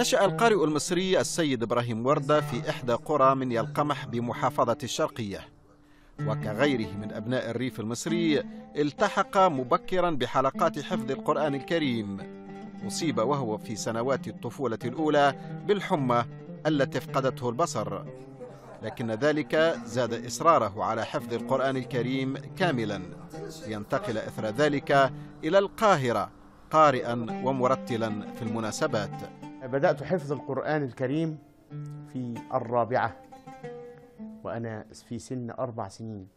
نشأ القارئ المصري السيد إبراهيم وردة في إحدى قرى من يلقمح بمحافظة الشرقية وكغيره من أبناء الريف المصري التحق مبكرا بحلقات حفظ القرآن الكريم أصيب وهو في سنوات الطفولة الأولى بالحمى التي افقدته البصر لكن ذلك زاد إصراره على حفظ القرآن الكريم كاملا لينتقل إثر ذلك إلى القاهرة قارئا ومرتلا في المناسبات بدأت حفظ القرآن الكريم في الرابعة وأنا في سن أربع سنين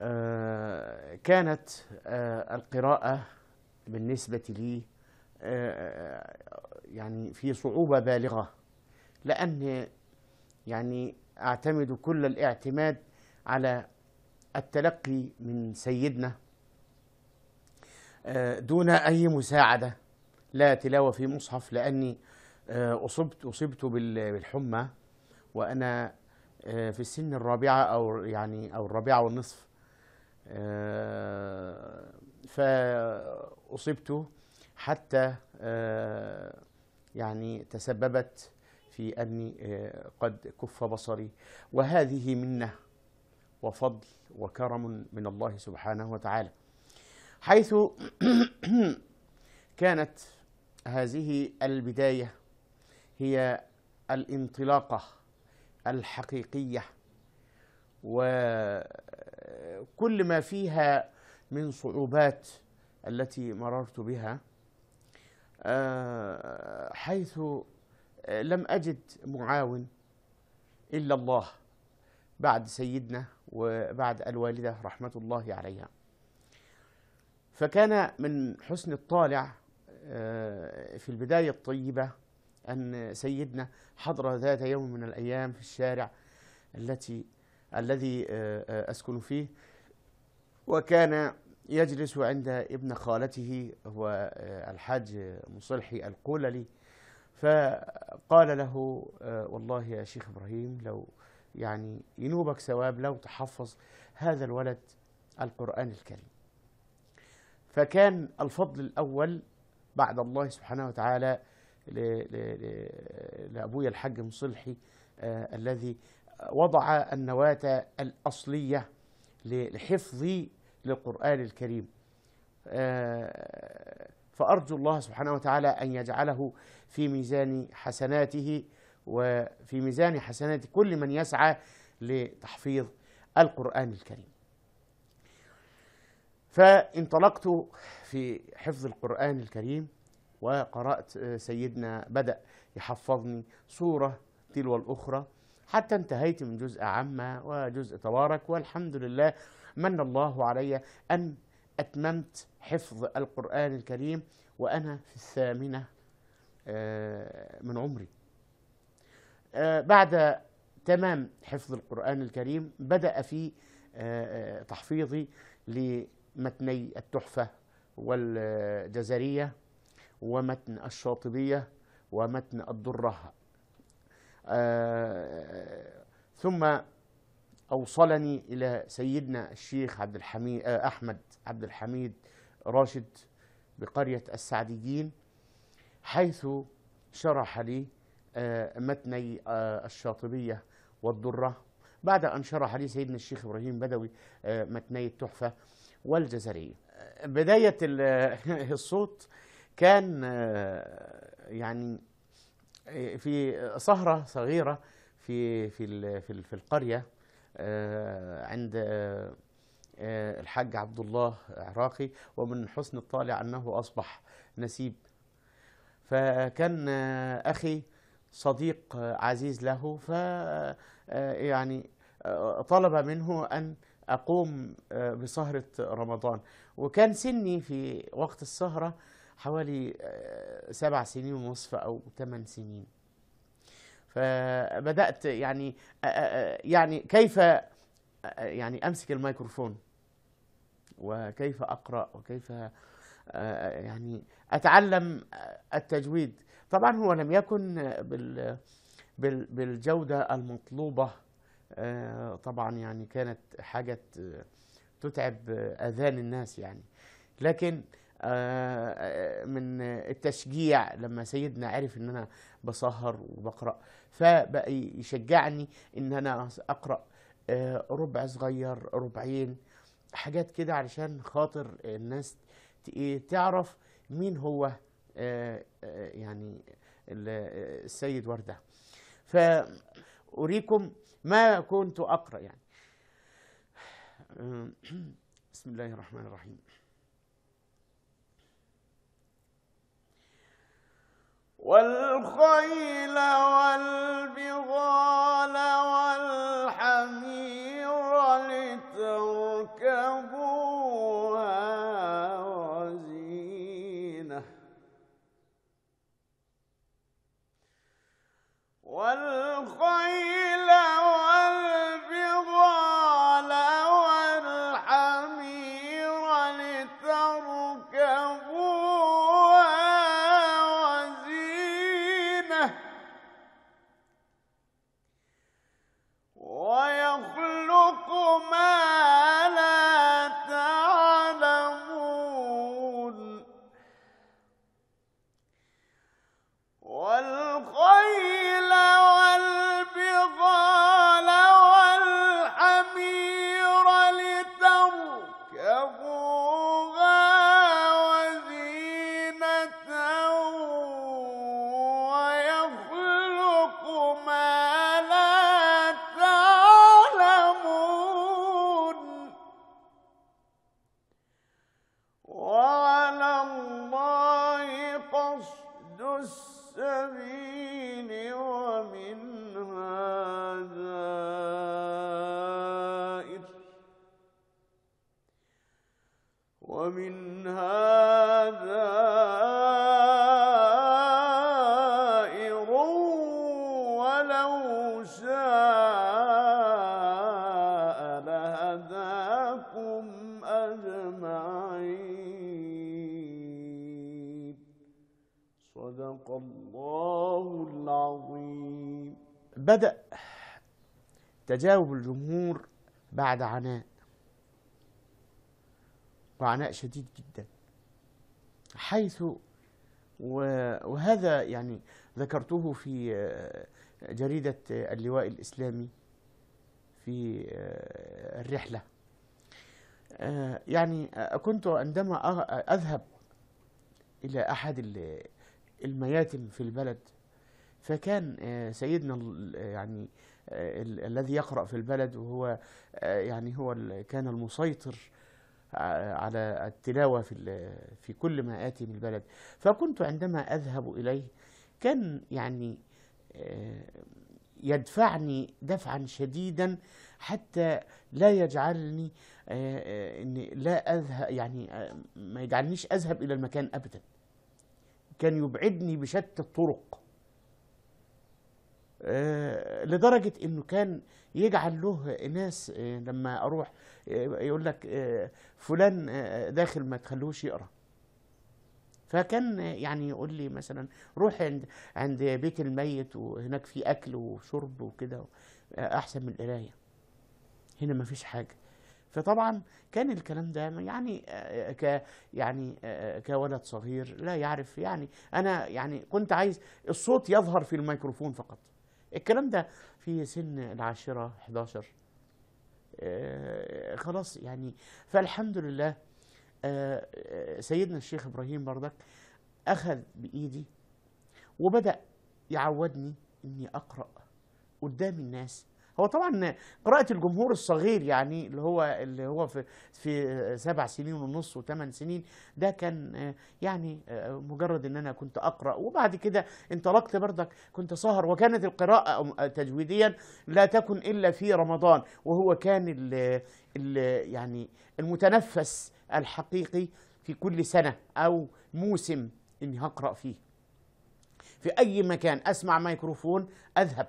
آه، كانت آه، القراءة بالنسبة لي آه، يعني في صعوبة بالغة لأن يعني أعتمد كل الاعتماد على التلقي من سيدنا دون أي مساعدة لا تلاوة في مصحف لأني آه، أصبت أصبت بالحمى وأنا آه، في السن الرابعة أو يعني أو الرابعة والنصف آه، فأصبت حتى يعني تسببت في أني قد كف بصري وهذه منة وفضل وكرم من الله سبحانه وتعالى حيث كانت هذه البداية هي الانطلاقة الحقيقية وكل ما فيها من صعوبات التي مررت بها آه، حيث آه، لم أجد معاون إلا الله بعد سيدنا وبعد الوالدة رحمة الله عليها فكان من حسن الطالع آه، في البداية الطيبة أن سيدنا حضر ذات يوم من الأيام في الشارع التي الذي آه، آه، أسكن فيه وكان يجلس عند ابن خالته هو الحاج مصلحي القوللي فقال له والله يا شيخ إبراهيم لو يعني ينوبك ثواب لو تحفظ هذا الولد القرآن الكريم فكان الفضل الأول بعد الله سبحانه وتعالى لأبويا الحاج مصلحي آه، الذي وضع النواة الأصلية لحفظ للقرآن الكريم آه، فأرجو الله سبحانه وتعالى أن يجعله في ميزان حسناته وفي ميزان حسنات كل من يسعى لتحفيظ القرآن الكريم فانطلقت في حفظ القرآن الكريم وقرأت آه، سيدنا بدأ يحفظني صورة تلو الأخرى حتى انتهيت من جزء عامة وجزء تبارك والحمد لله من الله علي أن أتممت حفظ القرآن الكريم وأنا في الثامنة آه، من عمري آه، بعد تمام حفظ القرآن الكريم بدأ في تحفيظي ل متني التحفة والجزرية ومتن الشاطبية ومتن الدرة آه، ثم أوصلني إلى سيدنا الشيخ عبد الحميد آه، أحمد عبد الحميد راشد بقرية السعديين حيث شرح لي آه، متني الشاطبية والدرة بعد أن شرح لي سيدنا الشيخ إبراهيم بدوي متني التحفة والجزري بداية الصوت كان يعني في سهرة صغيرة في في في القرية آه، عند آه، الحاج عبد الله عراقي ومن حسن الطالع أنه أصبح نسيب فكان آه، أخي صديق عزيز له ف يعني طلب منه أن أقوم آه، بسهرة رمضان وكان سني في وقت السهرة حوالي آه، سبع سنين ونصف أو ثمان سنين فبدأت يعني آه، يعني كيف يعني أمسك الميكروفون وكيف أقرأ وكيف يعني أتعلم التجويد طبعا هو لم يكن بالجودة المطلوبة آه، طبعا يعني كانت حاجة تتعب أذان الناس يعني لكن آه، من التشجيع لما سيدنا عرف ان انا بسهر وبقرا فبقى يشجعني ان انا اقرا آه، ربع صغير ربعين حاجات كده علشان خاطر الناس تعرف مين هو يعني السيد وردة فأريكم ما كنت أقرأ يعني بسم الله الرحمن الرحيم والخيل والبغال والحمير لتركبوها وزينة الله العظيم بدأ تجاوب الجمهور بعد عناء وعناء شديد جدا حيث وهذا يعني ذكرته في جريدة اللواء الإسلامي في الرحلة يعني كنت عندما أذهب إلى أحد المياتم في البلد فكان آه، سيدنا يعني آه، الذي يقرأ في البلد وهو آه، يعني هو كان المسيطر على التلاوة في في كل ما آتي من البلد فكنت عندما أذهب إليه كان يعني يدفعني دفعا شديدا حتى لا يجعلني لا أذهب يعني ما يجعلنيش أذهب إلى المكان أبدا كان يبعدني بشتى الطرق آه، لدرجة انه كان يجعل له ناس آه، لما اروح آه، يقول لك فلان داخل ما تخلوش يقرأ فكان يعني يقول لي مثلا روح عند عند بيت الميت وهناك في اكل وشرب وكده احسن من القرايه هنا مفيش حاجه فطبعا كان الكلام ده يعني آه، ك يعني آه، آه، كولد صغير لا يعرف يعني انا يعني كنت عايز الصوت يظهر في الميكروفون فقط الكلام ده في سن العاشره 11 خلاص يعني فالحمد لله سيدنا الشيخ ابراهيم بردك اخذ بايدي وبدا يعودني اني اقرا قدام الناس هو طبعا قراءة الجمهور الصغير يعني اللي هو اللي هو في في سبع سنين ونص وثمان سنين ده كان يعني مجرد ان انا كنت اقرا وبعد كده انطلقت بردك كنت سهر وكانت القراءة تجويديا لا تكن الا في رمضان وهو كان ال ال يعني المتنفس الحقيقي في كل سنة او موسم اني هقرا فيه في اي مكان اسمع ميكروفون اذهب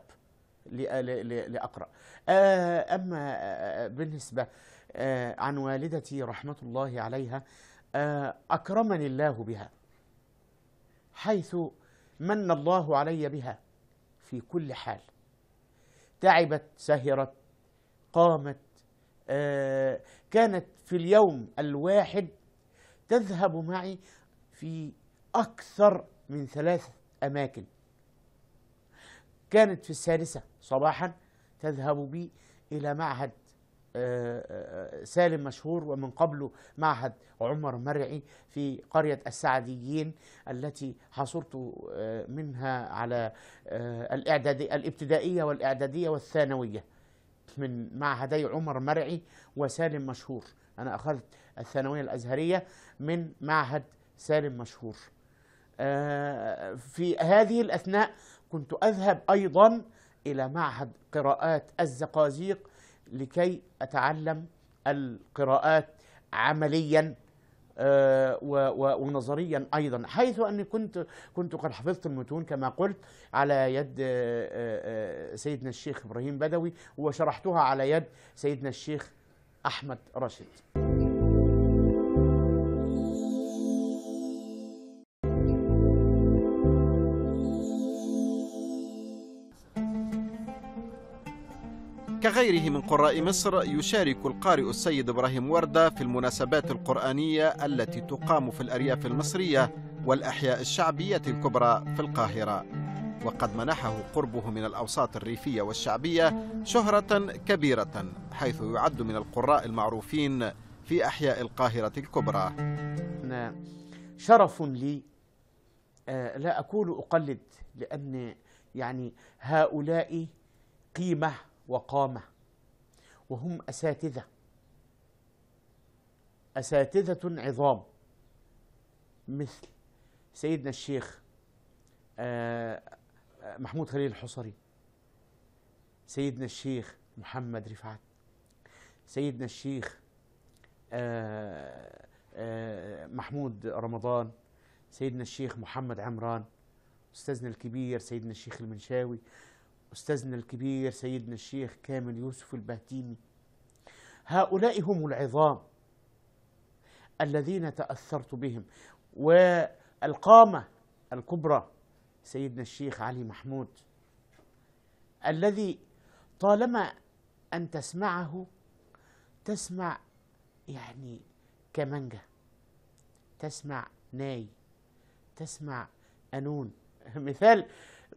لأقرأ آه، أما آه، آه، بالنسبة عن والدتي رحمة الله عليها أكرمني الله بها حيث من الله علي بها في كل حال تعبت سهرت قامت كانت في اليوم الواحد تذهب معي في أكثر من ثلاث أماكن كانت في السادسة صباحا تذهب بي إلى معهد آه، آه، سالم مشهور ومن قبله معهد عمر مرعي في قرية السعديين التي حصلت آه، منها على الإعدادي الابتدائية والإعدادية والثانوية من معهدي عمر مرعي وسالم مشهور أنا أخذت الثانوية الأزهرية من معهد سالم مشهور في هذه الأثناء كنت أذهب أيضا إلى معهد قراءات الزقازيق لكي أتعلم القراءات عمليا آه، ونظريا ايضا حيث اني كنت كنت قد حفظت المتون كما قلت على يد آه، آه، سيدنا الشيخ ابراهيم بدوي وشرحتها على يد سيدنا الشيخ احمد راشد. كغيره من قراء مصر يشارك القارئ السيد إبراهيم وردة في المناسبات القرآنية التي تقام في الأرياف المصرية والأحياء الشعبية الكبرى في القاهرة وقد منحه قربه من الأوساط الريفية والشعبية شهرة كبيرة حيث يعد من القراء المعروفين في أحياء القاهرة الكبرى نعم. شرف لي آه، لا أقول أقلد لأن يعني هؤلاء قيمة وقامة وهم أساتذة أساتذة عظام مثل سيدنا الشيخ آه، آه، محمود خليل الحصري سيدنا الشيخ محمد رفعت سيدنا الشيخ آه، محمود رمضان سيدنا الشيخ محمد عمران أستاذنا الكبير سيدنا الشيخ المنشاوي أستاذنا الكبير سيدنا الشيخ كامل يوسف الباتيني هؤلاء هم العظام الذين تأثرت بهم والقامة الكبرى سيدنا الشيخ علي محمود الذي طالما أن تسمعه تسمع يعني كمانجة تسمع ناي تسمع أنون مثال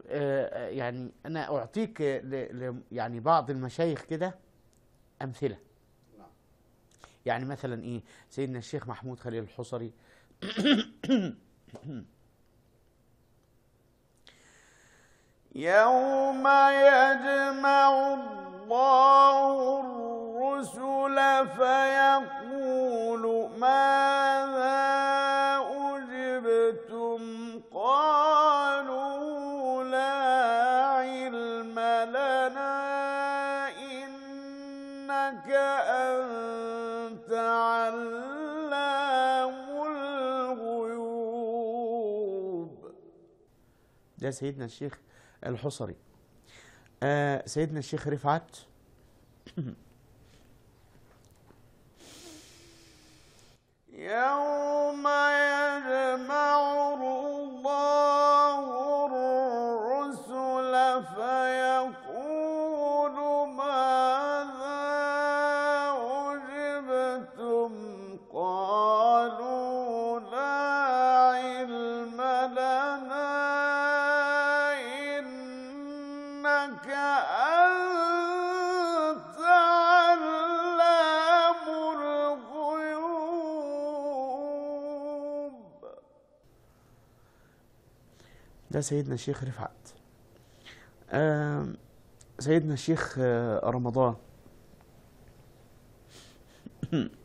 آه، آه، يعني انا اعطيك يعني بعض المشايخ كده امثله يعني مثلا ايه سيدنا الشيخ محمود خليل الحصري يوم يجمع الله الرسل فيقول ماذا ده سيدنا الشيخ الحصري آه سيدنا الشيخ رفعت يوم سيدنا الشيخ رفعت سيدنا الشيخ آه، رمضان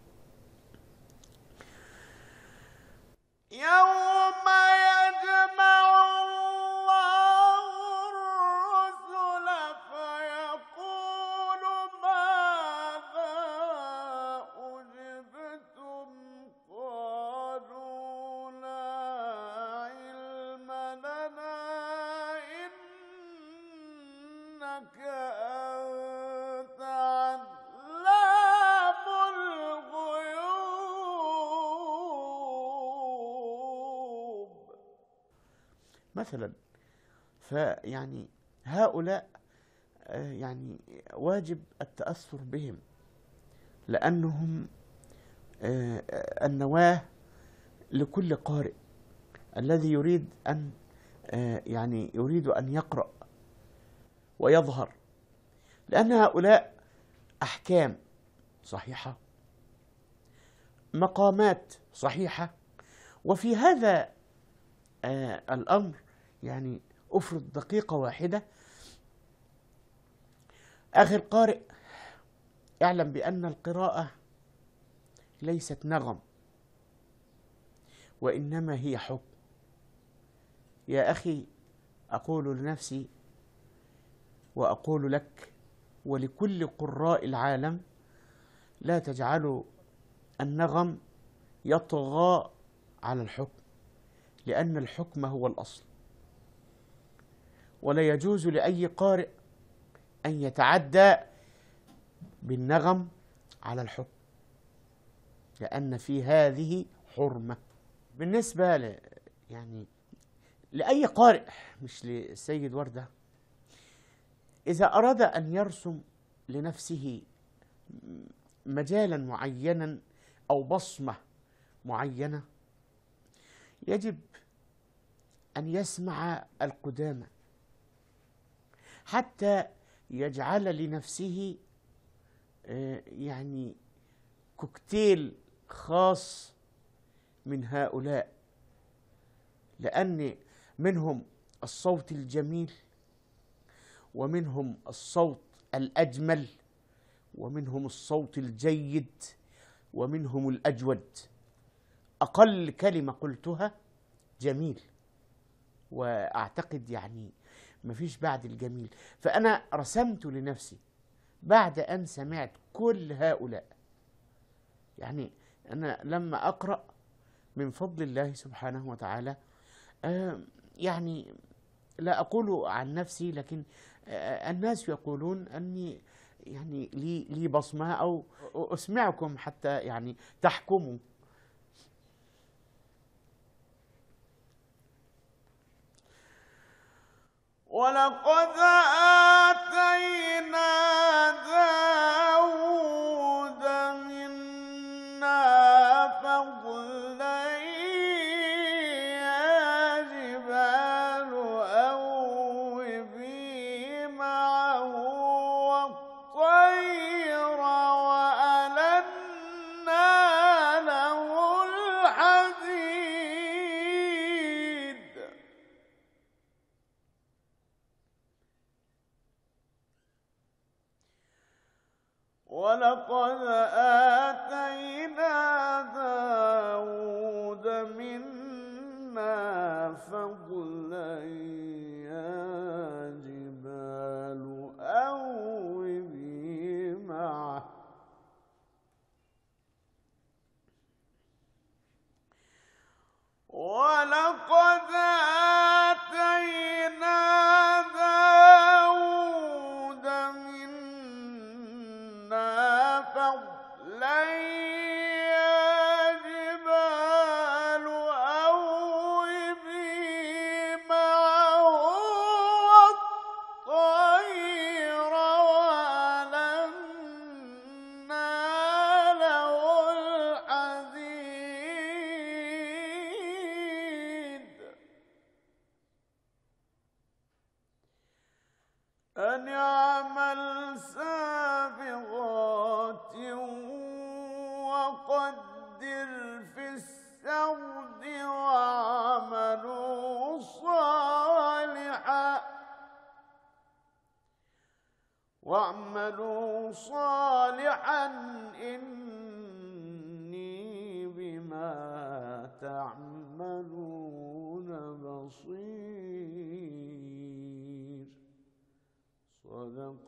مثلا فيعني هؤلاء آه، يعني واجب التأثر بهم لأنهم آه، النواة لكل قارئ الذي يريد أن آه، يعني يريد أن يقرأ ويظهر لأن هؤلاء أحكام صحيحة مقامات صحيحة وفي هذا الأمر يعني افرض دقيقة واحدة آخر قارئ اعلم بأن القراءة ليست نغم وإنما هي حب يا أخي أقول لنفسي وأقول لك ولكل قراء العالم لا تجعلوا النغم يطغى على الحكم لأن الحكم هو الأصل ولا يجوز لأي قارئ أن يتعدى بالنغم على الحكم لأن في هذه حرمة بالنسبة ل... يعني لأي قارئ مش للسيد وردة إذا أراد أن يرسم لنفسه مجالا معينا أو بصمة معينة يجب أن يسمع القدامى حتى يجعل لنفسه آه، يعني كوكتيل خاص من هؤلاء لأن منهم الصوت الجميل ومنهم الصوت الأجمل ومنهم الصوت الجيد ومنهم الأجود أقل كلمة قلتها جميل وأعتقد يعني مفيش بعد الجميل فأنا رسمت لنفسي بعد أن سمعت كل هؤلاء يعني أنا لما أقرأ من فضل الله سبحانه وتعالى آه، يعني لا أقول عن نفسي لكن آه، آه، الناس يقولون أني يعني لي لي بصمة أو أسمعكم حتى يعني تحكموا ولقد آتينا ولقد آتينا داود منا فضلا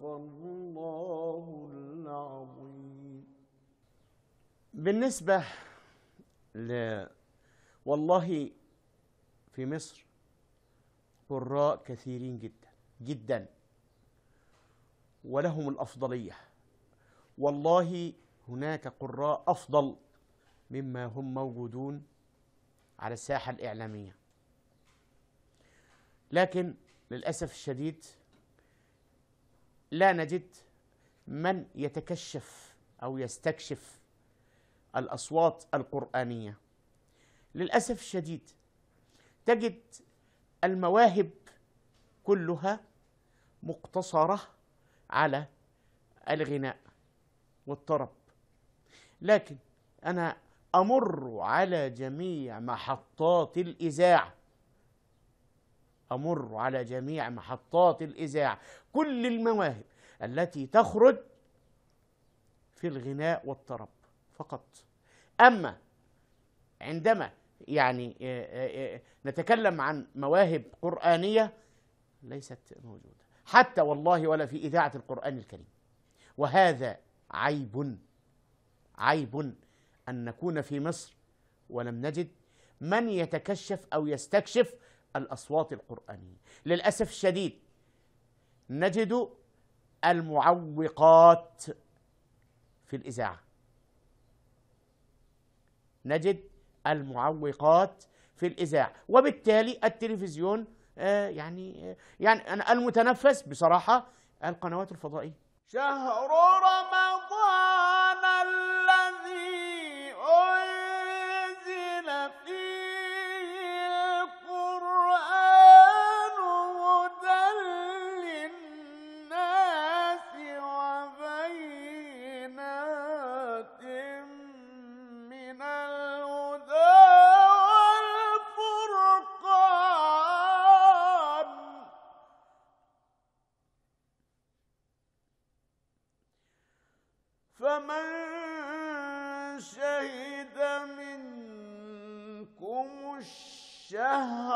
صدق الله العظيم بالنسبة ل والله في مصر قراء كثيرين جدا جدا ولهم الأفضلية والله هناك قراء أفضل مما هم موجودون على الساحة الإعلامية لكن للأسف الشديد لا نجد من يتكشف او يستكشف الاصوات القرانيه للاسف الشديد تجد المواهب كلها مقتصره على الغناء والطرب لكن انا امر على جميع محطات الاذاعه أمر على جميع محطات الإذاعة كل المواهب التي تخرج في الغناء والطرب فقط أما عندما يعني آه، آه، آه، نتكلم عن مواهب قرآنية ليست موجودة حتى والله ولا في إذاعة القرآن الكريم وهذا عيب عيب أن نكون في مصر ولم نجد من يتكشف أو يستكشف الأصوات القرآنية للأسف الشديد نجد المعوقات في الإذاعة نجد المعوقات في الإذاعة وبالتالي التلفزيون آه، يعني آه، يعني أنا المتنفس بصراحة القنوات الفضائية شهر رمضان Yeah.